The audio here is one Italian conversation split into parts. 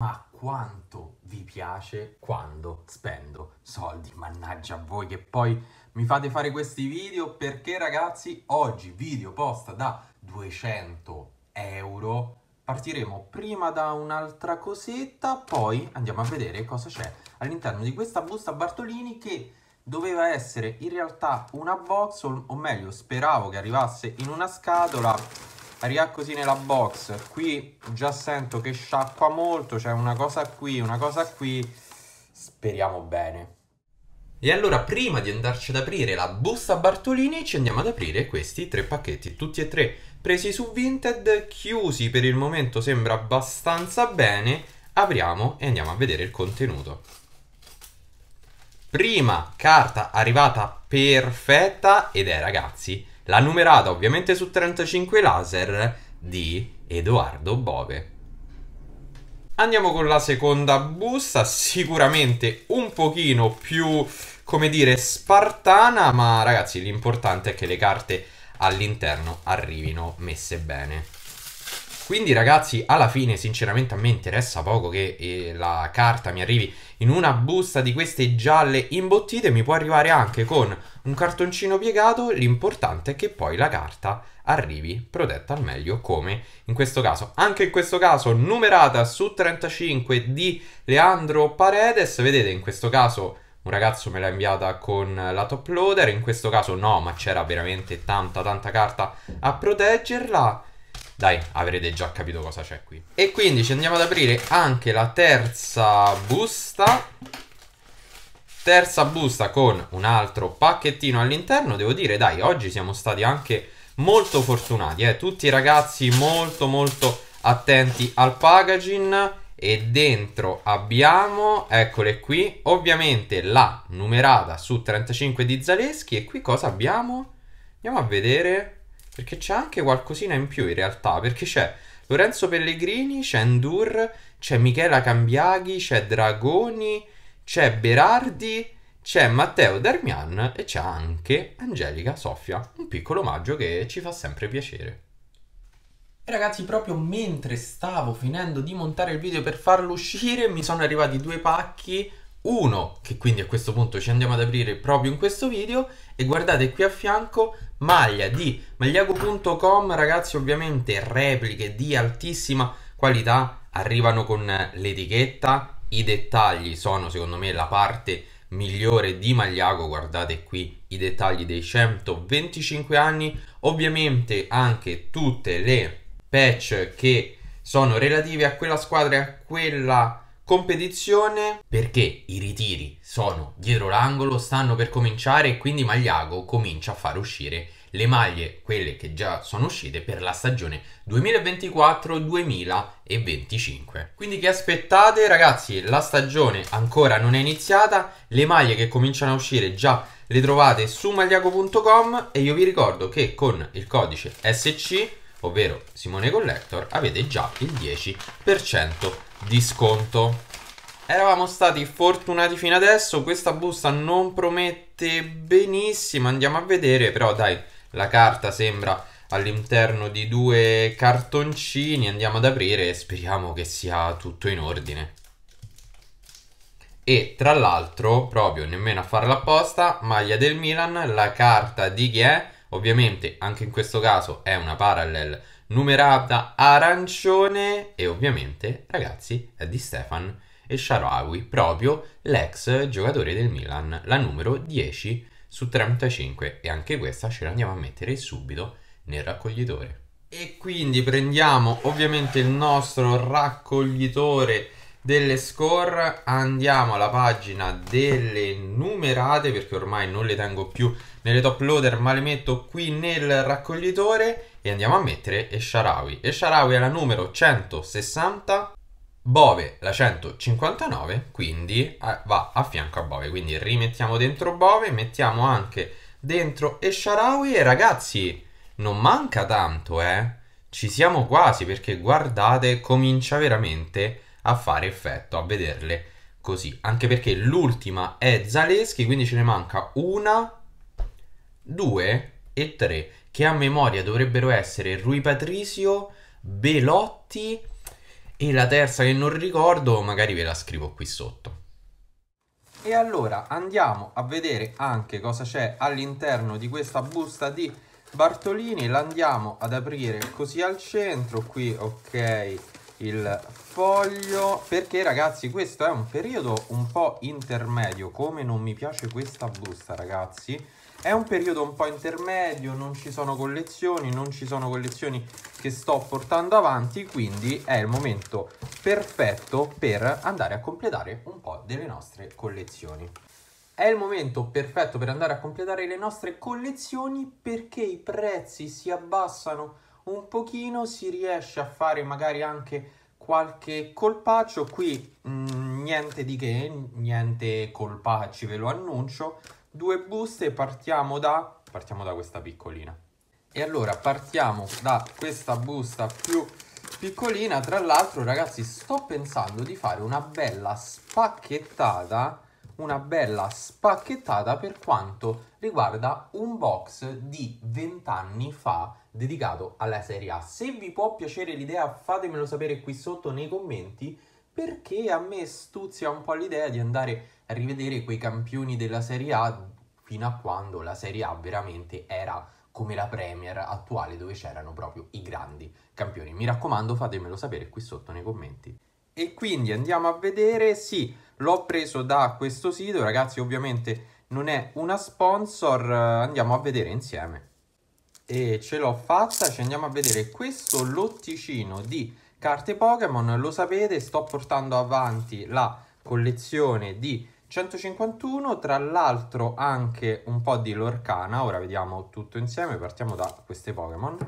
Ma quanto vi piace quando spendo soldi? Mannaggia a voi che poi mi fate fare questi video perché ragazzi oggi video posta da 200 euro. Partiremo prima da un'altra cosetta, poi andiamo a vedere cosa c'è all'interno di questa busta Bartolini che doveva essere in realtà una box, o meglio speravo che arrivasse in una scatola, Riaccosi nella box, qui già sento che sciacqua molto, c'è cioè una cosa qui, una cosa qui, speriamo bene. E allora prima di andarci ad aprire la busta Bartolini ci andiamo ad aprire questi tre pacchetti, tutti e tre presi su Vinted, chiusi per il momento sembra abbastanza bene, apriamo e andiamo a vedere il contenuto. Prima carta arrivata perfetta ed è ragazzi la numerata ovviamente su 35 laser di Edoardo Bove. Andiamo con la seconda busta, sicuramente un pochino più, come dire, spartana, ma ragazzi l'importante è che le carte all'interno arrivino messe bene. Quindi ragazzi, alla fine sinceramente a me interessa poco che eh, la carta mi arrivi in una busta di queste gialle imbottite, mi può arrivare anche con un cartoncino piegato, l'importante è che poi la carta arrivi protetta al meglio come in questo caso. Anche in questo caso numerata su 35 di Leandro Paredes, vedete in questo caso un ragazzo me l'ha inviata con la top loader, in questo caso no, ma c'era veramente tanta tanta carta a proteggerla dai, avrete già capito cosa c'è qui. E quindi ci andiamo ad aprire anche la terza busta. Terza busta con un altro pacchettino all'interno. Devo dire, dai, oggi siamo stati anche molto fortunati. Eh? Tutti i ragazzi molto molto attenti al packaging. E dentro abbiamo, eccole qui, ovviamente la numerata su 35 di Zaleschi. E qui cosa abbiamo? Andiamo a vedere perché c'è anche qualcosina in più in realtà, perché c'è Lorenzo Pellegrini, c'è Endur, c'è Michela Cambiaghi, c'è Dragoni, c'è Berardi, c'è Matteo Darmian e c'è anche Angelica Sofia. Un piccolo omaggio che ci fa sempre piacere. ragazzi, proprio mentre stavo finendo di montare il video per farlo uscire, mi sono arrivati due pacchi uno che quindi a questo punto ci andiamo ad aprire proprio in questo video e guardate qui a fianco maglia di magliago.com ragazzi ovviamente repliche di altissima qualità arrivano con l'etichetta i dettagli sono secondo me la parte migliore di Magliago guardate qui i dettagli dei 125 anni ovviamente anche tutte le patch che sono relative a quella squadra e a quella competizione perché i ritiri sono dietro l'angolo, stanno per cominciare e quindi Magliago comincia a far uscire le maglie, quelle che già sono uscite per la stagione 2024-2025. Quindi che aspettate ragazzi, la stagione ancora non è iniziata, le maglie che cominciano a uscire già le trovate su magliago.com e io vi ricordo che con il codice SC, ovvero Simone Collector, avete già il 10% di sconto. Eravamo stati fortunati fino adesso, questa busta non promette benissimo, andiamo a vedere, però dai, la carta sembra all'interno di due cartoncini, andiamo ad aprire e speriamo che sia tutto in ordine. E tra l'altro, proprio nemmeno a farla apposta, maglia del Milan, la carta di chi è? Ovviamente anche in questo caso è una parallel numerata arancione e ovviamente, ragazzi, è di Stefan e Sharawi, proprio l'ex giocatore del Milan, la numero 10 su 35 e anche questa ce la andiamo a mettere subito nel raccoglitore. E quindi prendiamo ovviamente il nostro raccoglitore delle score andiamo alla pagina delle numerate perché ormai non le tengo più nelle top loader ma le metto qui nel raccoglitore e andiamo a mettere Esharawi. Esharawi è la numero 160, Bove la 159, quindi eh, va a fianco a Bove. Quindi rimettiamo dentro Bove, mettiamo anche dentro Esharawi e ragazzi non manca tanto eh, ci siamo quasi perché guardate comincia veramente a fare effetto, a vederle così. Anche perché l'ultima è Zaleschi, quindi ce ne manca una, due e tre, che a memoria dovrebbero essere Rui Patricio, Belotti e la terza che non ricordo, magari ve la scrivo qui sotto. E allora andiamo a vedere anche cosa c'è all'interno di questa busta di Bartolini, l'andiamo ad aprire così al centro, qui ok il foglio perché ragazzi questo è un periodo un po' intermedio come non mi piace questa busta ragazzi è un periodo un po' intermedio non ci sono collezioni non ci sono collezioni che sto portando avanti quindi è il momento perfetto per andare a completare un po' delle nostre collezioni è il momento perfetto per andare a completare le nostre collezioni perché i prezzi si abbassano un pochino, si riesce a fare magari anche qualche colpaccio. Qui mh, mm, niente di che, niente colpacci, ve lo annuncio. Due buste, partiamo da, partiamo da questa piccolina. E allora partiamo da questa busta più piccolina. Tra l'altro, ragazzi, sto pensando di fare una bella spacchettata una bella spacchettata per quanto riguarda un box di 20 anni fa dedicato alla Serie A. Se vi può piacere l'idea fatemelo sapere qui sotto nei commenti perché a me stuzia un po' l'idea di andare a rivedere quei campioni della Serie A fino a quando la Serie A veramente era come la Premier attuale dove c'erano proprio i grandi campioni. Mi raccomando fatemelo sapere qui sotto nei commenti. E quindi andiamo a vedere, sì, l'ho preso da questo sito, ragazzi ovviamente non è una sponsor, andiamo a vedere insieme e ce l'ho fatta, ci andiamo a vedere questo lotticino di carte Pokémon, lo sapete sto portando avanti la collezione di 151, tra l'altro anche un po' di Lorcana, ora vediamo tutto insieme, partiamo da queste Pokémon.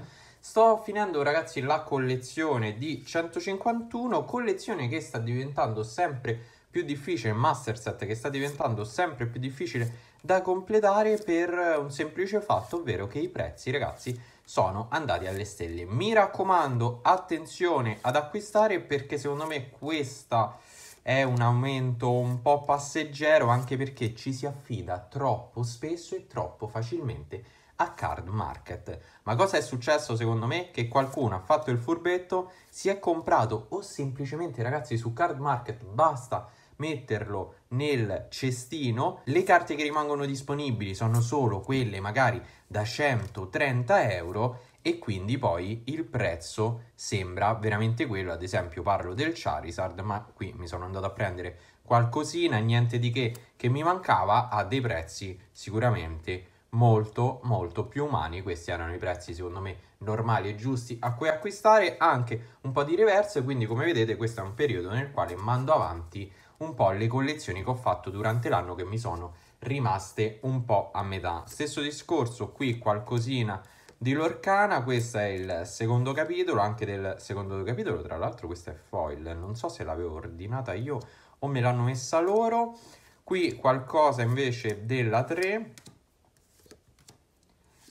Sto finendo ragazzi la collezione di 151, collezione che sta diventando sempre più più difficile, master set che sta diventando sempre più difficile da completare per un semplice fatto, ovvero che i prezzi, ragazzi, sono andati alle stelle. Mi raccomando, attenzione ad acquistare perché secondo me questa è un aumento un po' passeggero anche perché ci si affida troppo spesso e troppo facilmente a card market. Ma cosa è successo secondo me? Che qualcuno ha fatto il furbetto, si è comprato o semplicemente ragazzi su card market basta metterlo nel cestino. Le carte che rimangono disponibili sono solo quelle magari da 130 euro e quindi poi il prezzo sembra veramente quello, ad esempio parlo del Charizard, ma qui mi sono andato a prendere qualcosina, niente di che che mi mancava, a dei prezzi sicuramente molto molto più umani, questi erano i prezzi secondo me normali e giusti a cui acquistare, anche un po' di reverse, quindi come vedete questo è un periodo nel quale mando avanti un po' le collezioni che ho fatto durante l'anno che mi sono rimaste un po' a metà. Stesso discorso, qui qualcosina di Lorcana, questo è il secondo capitolo, anche del secondo capitolo, tra l'altro questa è foil, non so se l'avevo ordinata io o me l'hanno messa loro. Qui qualcosa invece della 3,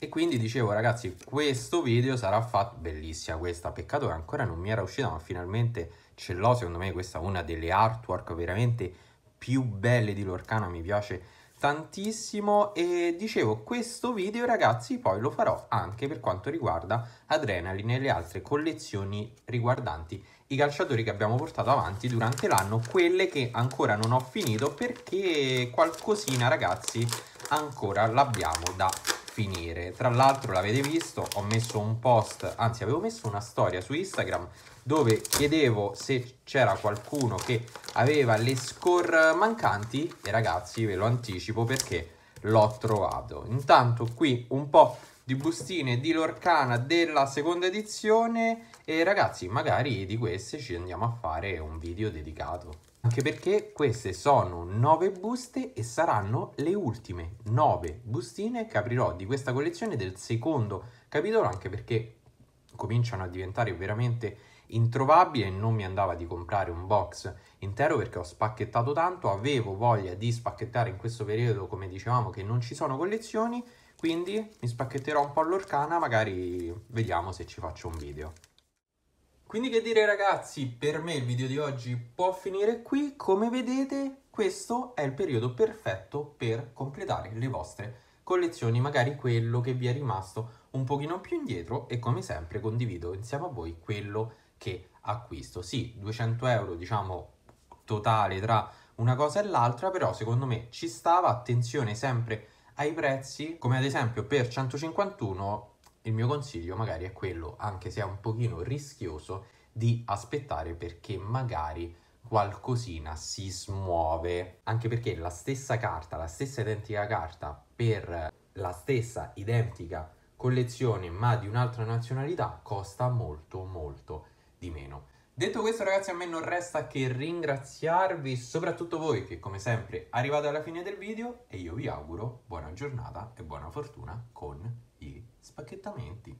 e quindi dicevo ragazzi, questo video sarà fatto, bellissima questa, peccato che ancora non mi era uscita, ma finalmente ce l'ho, secondo me questa è una delle artwork veramente più belle di Lorcana, mi piace tantissimo e dicevo questo video ragazzi poi lo farò anche per quanto riguarda Adrenaline e le altre collezioni riguardanti i calciatori che abbiamo portato avanti durante l'anno, quelle che ancora non ho finito perché qualcosina ragazzi ancora l'abbiamo da finire. Tra l'altro l'avete visto, ho messo un post, anzi avevo messo una storia su Instagram dove chiedevo se c'era qualcuno che aveva le score mancanti e ragazzi ve lo anticipo perché l'ho trovato. Intanto qui un po' di bustine di Lorcana della seconda edizione e ragazzi magari di queste ci andiamo a fare un video dedicato. Anche perché queste sono 9 buste e saranno le ultime 9 bustine che aprirò di questa collezione del secondo capitolo, anche perché cominciano a diventare veramente introvabili e non mi andava di comprare un box intero perché ho spacchettato tanto, avevo voglia di spacchettare in questo periodo, come dicevamo, che non ci sono collezioni, quindi mi spacchetterò un po' all'orcana, magari vediamo se ci faccio un video. Quindi che dire ragazzi, per me il video di oggi può finire qui. Come vedete questo è il periodo perfetto per completare le vostre collezioni, magari quello che vi è rimasto un pochino più indietro e come sempre condivido insieme a voi quello che acquisto. Sì, 200 euro diciamo totale tra una cosa e l'altra, però secondo me ci stava, attenzione sempre ai prezzi, come ad esempio per 151 il mio consiglio magari è quello, anche se è un pochino rischioso, di aspettare perché magari qualcosina si smuove. Anche perché la stessa carta, la stessa identica carta per la stessa identica collezione ma di un'altra nazionalità costa molto molto di meno. Detto questo ragazzi a me non resta che ringraziarvi soprattutto voi che come sempre arrivate alla fine del video e io vi auguro buona giornata e buona fortuna con i spacchettamenti